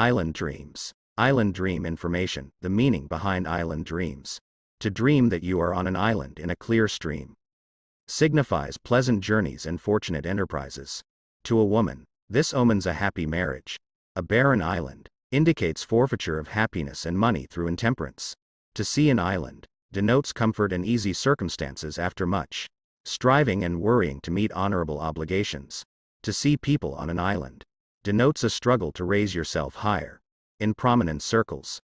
Island Dreams. Island Dream Information, the meaning behind island dreams. To dream that you are on an island in a clear stream. Signifies pleasant journeys and fortunate enterprises. To a woman, this omens a happy marriage. A barren island, indicates forfeiture of happiness and money through intemperance. To see an island, denotes comfort and easy circumstances after much striving and worrying to meet honorable obligations. To see people on an island, denotes a struggle to raise yourself higher. In prominent circles,